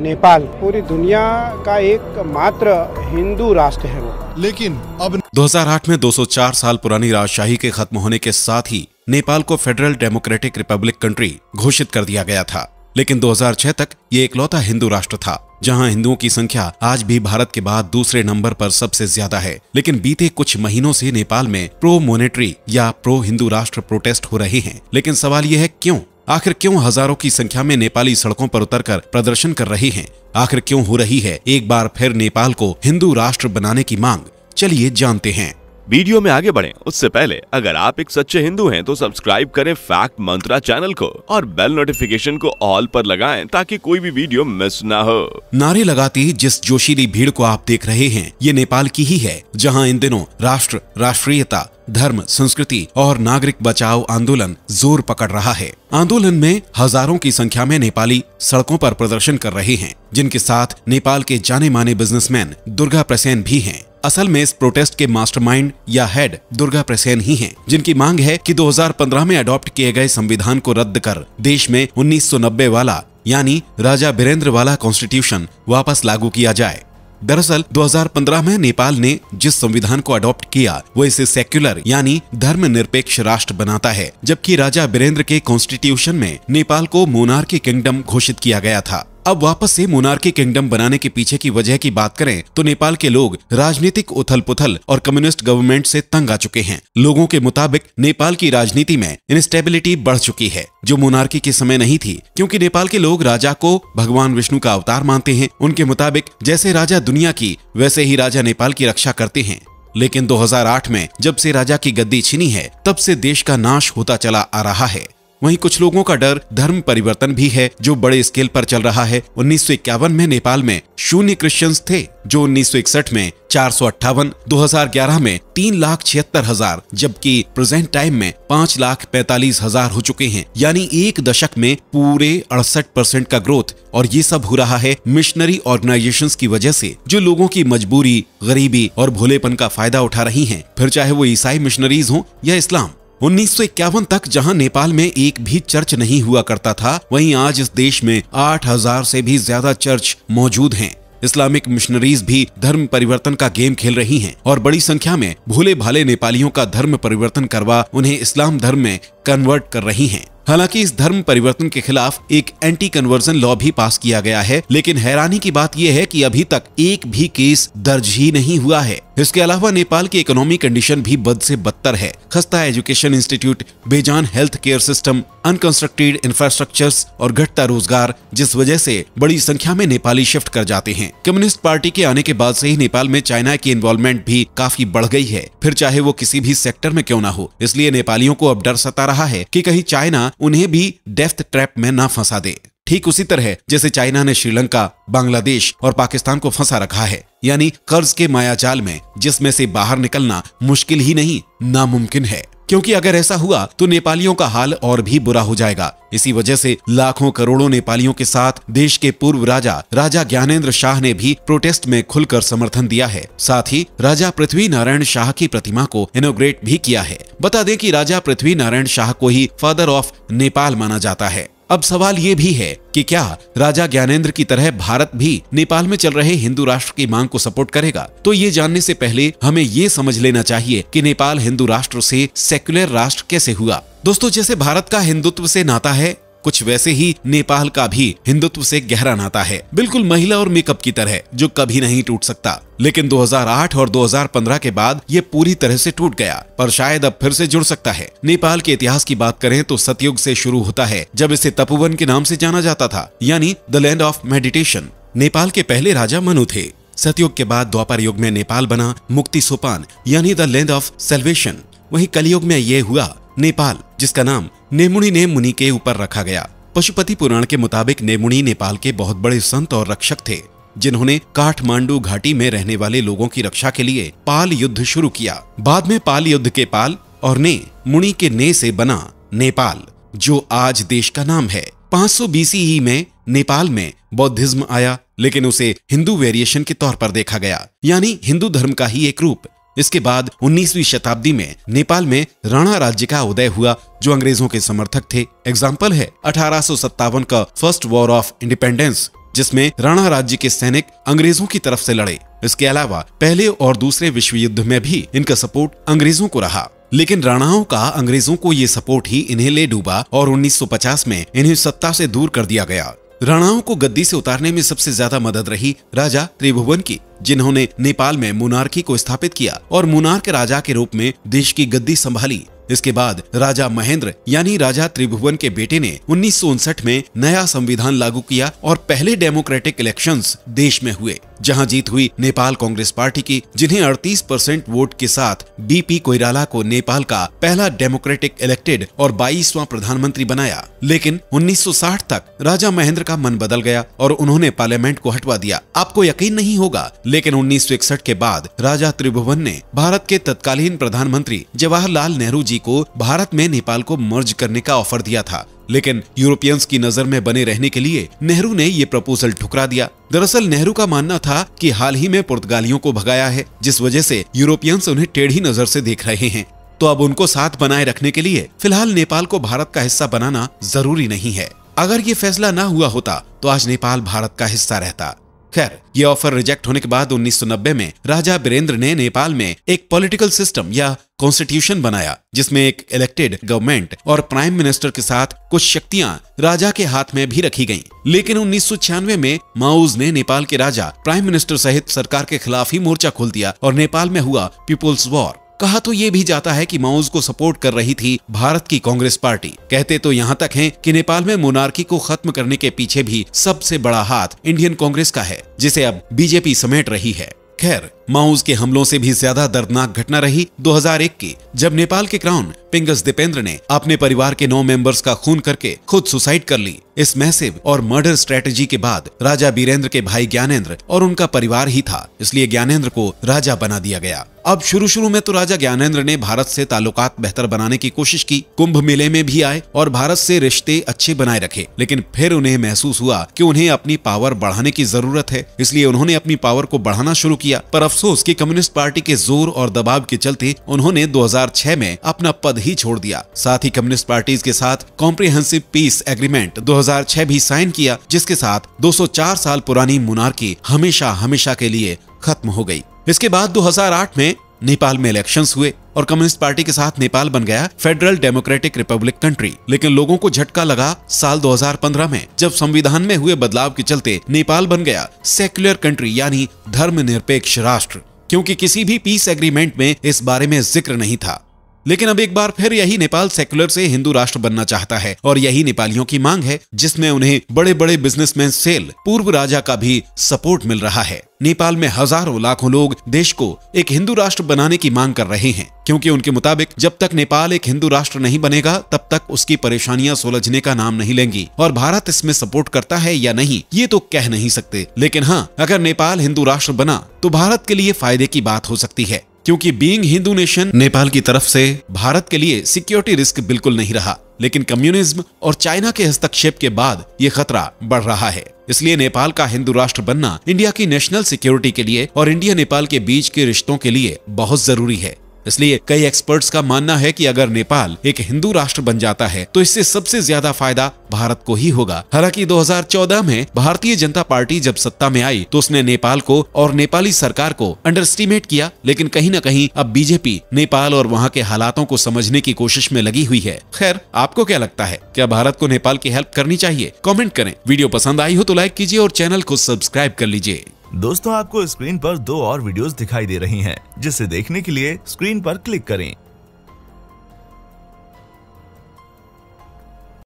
नेपाल पूरी दुनिया का एक मात्र हिंदू राष्ट्र है वो लेकिन अब 2008 में 204 साल पुरानी राजशाही के खत्म होने के साथ ही नेपाल को फेडरल डेमोक्रेटिक रिपब्लिक कंट्री घोषित कर दिया गया था लेकिन 2006 तक ये इकलौता हिंदू राष्ट्र था जहां हिंदुओं की संख्या आज भी भारत के बाद दूसरे नंबर पर सबसे ज्यादा है लेकिन बीते कुछ महीनों से नेपाल में प्रो मोनेटरी या प्रो हिंदू राष्ट्र प्रोटेस्ट हो रहे हैं लेकिन सवाल यह है क्यों आखिर क्यों हजारों की संख्या में नेपाली सड़कों पर उतरकर प्रदर्शन कर रहे हैं आखिर क्यों हो रही है एक बार फिर नेपाल को हिंदू राष्ट्र बनाने की मांग चलिए जानते हैं वीडियो में आगे बढ़े उससे पहले अगर आप एक सच्चे हिंदू हैं तो सब्सक्राइब करें फैक्ट मंत्रा चैनल को और बेल नोटिफिकेशन को ऑल पर लगाएं ताकि कोई भी वीडियो मिस ना हो नारे लगाती जिस जोशीली भीड़ को आप देख रहे हैं ये नेपाल की ही है जहाँ इन दिनों राष्ट्र राष्ट्रीयता धर्म संस्कृति और नागरिक बचाओ आंदोलन जोर पकड़ रहा है आंदोलन में हजारों की संख्या में नेपाली सड़कों पर प्रदर्शन कर रहे हैं जिनके साथ नेपाल के जाने माने बिजनेसमैन दुर्गा प्रसेन भी हैं असल में इस प्रोटेस्ट के मास्टरमाइंड या हेड दुर्गा प्रसेन ही हैं, जिनकी मांग है कि 2015 में अडॉप्ट किए गए संविधान को रद्द कर देश में 1990 वाला यानी राजा बीरेंद्र वाला कॉन्स्टिट्यूशन वापस लागू किया जाए दरअसल 2015 में नेपाल ने जिस संविधान को अडॉप्ट किया वो इसे सेक्युलर यानी धर्मनिरपेक्ष राष्ट्र बनाता है जबकि राजा बीरेंद्र के कॉन्स्टिट्यूशन में नेपाल को मोनार किंगडम घोषित किया गया था अब वापस से मोनार्की किंगडम बनाने के पीछे की वजह की बात करें तो नेपाल के लोग राजनीतिक उथल पुथल और कम्युनिस्ट गवर्नमेंट से तंग आ चुके हैं लोगों के मुताबिक नेपाल की राजनीति में इनस्टेबिलिटी बढ़ चुकी है जो मोनार्की के समय नहीं थी क्योंकि नेपाल के लोग राजा को भगवान विष्णु का अवतार मानते हैं उनके मुताबिक जैसे राजा दुनिया की वैसे ही राजा नेपाल की रक्षा करते हैं लेकिन 2008 में जब से राजा की गद्दी छीनी है तब से देश का नाश होता चला आ रहा है वहीं कुछ लोगों का डर धर्म परिवर्तन भी है जो बड़े स्केल पर चल रहा है उन्नीस में नेपाल में शून्य क्रिश्चियंस थे जो उन्नीस में चार सौ अट्ठावन दो हजार ग्यारह में तीन लाख छिहत्तर हजार जबकि प्रेजेंट टाइम में पाँच लाख पैतालीस हजार हो चुके हैं यानी एक दशक में पूरे अड़सठ परसेंट का ग्रोथ और ये सब हो रहा है मिशनरी ऑर्गेनाइजेशन की वजह से जो लोगों की मजबूरी गरीबी और भोलेपन का फायदा उठा रही है फिर चाहे वो ईसाई मिशनरीज हो या इस्लाम उन्नीस तक जहां नेपाल में एक भी चर्च नहीं हुआ करता था वहीं आज इस देश में 8000 से भी ज्यादा चर्च मौजूद हैं इस्लामिक मिशनरीज भी धर्म परिवर्तन का गेम खेल रही हैं और बड़ी संख्या में भोले भाले नेपालियों का धर्म परिवर्तन करवा उन्हें इस्लाम धर्म में कन्वर्ट कर रही हैं हालांकि इस धर्म परिवर्तन के खिलाफ एक एंटी कन्वर्जन लॉ भी पास किया गया है लेकिन हैरानी की बात यह है कि अभी तक एक भी केस दर्ज ही नहीं हुआ है इसके अलावा नेपाल की इकोनॉमी कंडीशन भी बद से बदतर है खस्ता एजुकेशन इंस्टीट्यूट बेजान health care system unconstructed infrastructure और घटता रोजगार जिस वजह से बड़ी संख्या में नेपाली शिफ्ट कर जाते हैं कम्युनिस्ट पार्टी के आने के बाद से ही नेपाल में चाइना की इन्वॉल्वमेंट भी काफी बढ़ गई है फिर चाहे वो किसी भी सेक्टर में क्यों ना हो इसलिए नेपालियों को अब डर सता रहा है की कहीं चाइना उन्हें भी डेफ्थ ट्रैप में ना फंसा दे ठीक उसी तरह जैसे चाइना ने श्रीलंका बांग्लादेश और पाकिस्तान को फंसा रखा है यानी कर्ज के मायाजाल में जिसमें से बाहर निकलना मुश्किल ही नहीं नामुमकिन है क्योंकि अगर ऐसा हुआ तो नेपालियों का हाल और भी बुरा हो जाएगा इसी वजह से लाखों करोड़ों नेपालियों के साथ देश के पूर्व राजा राजा ज्ञानेन्द्र शाह ने भी प्रोटेस्ट में खुलकर समर्थन दिया है साथ ही राजा पृथ्वी नारायण शाह की प्रतिमा को इनोग्रेट भी किया है बता दें कि राजा पृथ्वी नारायण शाह को ही फादर ऑफ नेपाल माना जाता है अब सवाल ये भी है कि क्या राजा ज्ञानेन्द्र की तरह भारत भी नेपाल में चल रहे हिंदू राष्ट्र की मांग को सपोर्ट करेगा तो ये जानने से पहले हमें ये समझ लेना चाहिए कि नेपाल हिंदू राष्ट्र से सेक्युलर राष्ट्र कैसे हुआ दोस्तों जैसे भारत का हिंदुत्व से नाता है कुछ वैसे ही नेपाल का भी हिंदुत्व से गहरा नाता है बिल्कुल महिला और मेकअप की तरह जो कभी नहीं टूट सकता लेकिन 2008 और 2015 के बाद ये पूरी तरह से टूट गया पर शायद अब फिर से जुड़ सकता है नेपाल के इतिहास की बात करें तो सतयुग से शुरू होता है जब इसे तपोवन के नाम से जाना जाता था यानी the land of meditation Nepal के पहले राजा मनु थे सतयुग के बाद द्वापर युग में नेपाल बना मुक्ति सोपान यानी द लैंड ऑफ सेल्वेशन वही कलयुग में ये हुआ नेपाल जिसका नाम नेमुनी ने मुनि के ऊपर रखा गया पशुपति पुराण के मुताबिक नेमुनी नेपाल के बहुत बड़े संत और रक्षक थे जिन्होंने काठमांडू घाटी में रहने वाले लोगों की रक्षा के लिए पाल युद्ध शुरू किया बाद में पाल युद्ध के पाल और ने मुनि के ने से बना नेपाल जो आज देश का नाम है 500 ही में नेपाल में बौद्धिज्म आया लेकिन उसे हिंदू वेरिएशन के तौर पर देखा गया यानी हिंदू धर्म का ही एक रूप इसके बाद 19वीं शताब्दी में नेपाल में राणा राज्य का उदय हुआ जो अंग्रेजों के समर्थक थे एग्जाम्पल है अठारह का फर्स्ट वॉर ऑफ इंडिपेंडेंस जिसमें राणा राज्य के सैनिक अंग्रेजों की तरफ से लड़े इसके अलावा पहले और दूसरे विश्व युद्ध में भी इनका सपोर्ट अंग्रेजों को रहा लेकिन राणाओं का अंग्रेजों को ये सपोर्ट ही इन्हें ले डूबा और 1950 में इन्हें सत्ता से दूर कर दिया गया राणाओं को गद्दी से उतारने में सबसे ज्यादा मदद रही राजा त्रिभुवन की जिन्होंने नेपाल में मुनार्की को स्थापित किया और मुनार्क राजा के रूप में देश की गद्दी संभाली इसके बाद राजा महेंद्र यानी राजा त्रिभुवन के बेटे ने उन्नीस में नया संविधान लागू किया और पहले डेमोक्रेटिक इलेक्शंस देश में हुए जहां जीत हुई नेपाल कांग्रेस पार्टी की जिन्हें 38 परसेंट वोट के साथ बीपी कोइराला को नेपाल का पहला डेमोक्रेटिक इलेक्टेड और बाईसवा प्रधानमंत्री बनाया लेकिन 1960 तक राजा महेंद्र का मन बदल गया और उन्होंने पार्लियामेंट को हटवा दिया आपको यकीन नहीं होगा लेकिन उन्नीस के बाद राजा त्रिभुवन ने भारत के तत्कालीन प्रधानमंत्री जवाहरलाल नेहरू जी को भारत में नेपाल को मर्ज करने का ऑफर दिया था लेकिन यूरोपियंस की नजर में बने रहने के लिए नेहरू ने ये प्रपोजल ठुकरा दिया दरअसल नेहरू का मानना था कि हाल ही में पुर्तगालियों को भगाया है जिस वजह से यूरोपियंस उन्हें टेढ़ी नजर से देख रहे हैं तो अब उनको साथ बनाए रखने के लिए फिलहाल नेपाल को भारत का हिस्सा बनाना जरूरी नहीं है अगर ये फैसला न हुआ होता तो आज नेपाल भारत का हिस्सा रहता खैर ये ऑफर रिजेक्ट होने के बाद 1990 में राजा बीरेंद्र ने नेपाल में एक पॉलिटिकल सिस्टम या कॉन्स्टिट्यूशन बनाया जिसमें एक इलेक्टेड गवर्नमेंट और प्राइम मिनिस्टर के साथ कुछ शक्तियां राजा के हाथ में भी रखी गईं। लेकिन उन्नीस में माउज ने नेपाल के राजा प्राइम मिनिस्टर सहित सरकार के खिलाफ ही मोर्चा खोल दिया और नेपाल में हुआ पीपुल्स वॉर कहा तो ये भी जाता है कि माउज को सपोर्ट कर रही थी भारत की कांग्रेस पार्टी कहते तो यहाँ तक हैं कि नेपाल में मोनार्की को खत्म करने के पीछे भी सबसे बड़ा हाथ इंडियन कांग्रेस का है जिसे अब बीजेपी समेट रही है खैर माउज के हमलों से भी ज्यादा दर्दनाक घटना रही 2001 की जब नेपाल के क्राउन पिंगस दीपेंद्र ने अपने परिवार के नौ मेंबर्स का खून करके खुद सुसाइड कर ली इस मैसिव और मर्डर स्ट्रेटेजी के बाद राजा बीरेंद्र के भाई ज्ञानेन्द्र और उनका परिवार ही था इसलिए ज्ञानेन्द्र को राजा बना दिया गया अब शुरू शुरू में तो राजा ज्ञानेन्द्र ने भारत से ताल्लुकात बेहतर बनाने की कोशिश की कुंभ मेले में भी आए और भारत से रिश्ते अच्छे बनाए रखे लेकिन फिर उन्हें महसूस हुआ कि उन्हें अपनी पावर बढ़ाने की जरूरत है इसलिए उन्होंने अपनी पावर को बढ़ाना शुरू किया पर अफसोस की कम्युनिस्ट पार्टी के जोर और दबाव के चलते उन्होंने दो में अपना पद ही छोड़ दिया साथ ही कम्युनिस्ट पार्टी के साथ कॉम्प्रिहेंसिव पीस एग्रीमेंट 2006 भी साइन किया जिसके साथ 204 साल पुरानी मुनार्की हमेशा हमेशा के लिए खत्म हो गई इसके बाद 2008 में नेपाल में इलेक्शंस हुए और कम्युनिस्ट पार्टी के साथ नेपाल बन गया फेडरल डेमोक्रेटिक रिपब्लिक कंट्री लेकिन लोगों को झटका लगा साल 2015 में जब संविधान में हुए बदलाव के चलते नेपाल बन गया सेक्युलर कंट्री यानी धर्म निरपेक्ष राष्ट्र क्योंकि किसी भी पीस एग्रीमेंट में इस बारे में जिक्र नहीं था लेकिन अब एक बार फिर यही नेपाल सेक्युलर से हिंदू राष्ट्र बनना चाहता है और यही नेपालियों की मांग है जिसमें उन्हें बड़े बड़े बिजनेसमैन सेल पूर्व राजा का भी सपोर्ट मिल रहा है नेपाल में हजारों लाखों लोग देश को एक हिंदू राष्ट्र बनाने की मांग कर रहे हैं क्योंकि उनके मुताबिक जब तक नेपाल एक हिंदू राष्ट्र नहीं बनेगा तब तक उसकी परेशानियां सुलझने का नाम नहीं लेंगी और भारत इसमें सपोर्ट करता है या नहीं ये तो कह नहीं सकते लेकिन हाँ अगर नेपाल हिंदू राष्ट्र बना तो भारत के लिए फायदे की बात हो सकती है क्योंकि बीइंग हिंदू नेशन नेपाल की तरफ से भारत के लिए सिक्योरिटी रिस्क बिल्कुल नहीं रहा लेकिन कम्युनिज्म और चाइना के हस्तक्षेप के बाद ये खतरा बढ़ रहा है इसलिए नेपाल का हिंदू राष्ट्र बनना इंडिया की नेशनल सिक्योरिटी के लिए और इंडिया नेपाल के बीच के रिश्तों के लिए बहुत जरूरी है इसलिए कई एक्सपर्ट्स का मानना है कि अगर नेपाल एक हिंदू राष्ट्र बन जाता है तो इससे सबसे ज्यादा फायदा भारत को ही होगा हालांकि 2014 में भारतीय जनता पार्टी जब सत्ता में आई तो उसने नेपाल को और नेपाली सरकार को अंडरस्टिमेट किया लेकिन कहीं न कहीं अब बीजेपी नेपाल और वहाँ के हालातों को समझने की कोशिश में लगी हुई है खैर आपको क्या लगता है क्या भारत को नेपाल की हेल्प करनी चाहिए कॉमेंट करें वीडियो पसंद आई हो तो लाइक कीजिए और चैनल को सब्सक्राइब कर लीजिए दोस्तों आपको स्क्रीन पर दो और वीडियोस दिखाई दे रही हैं, जिसे देखने के लिए स्क्रीन पर क्लिक करें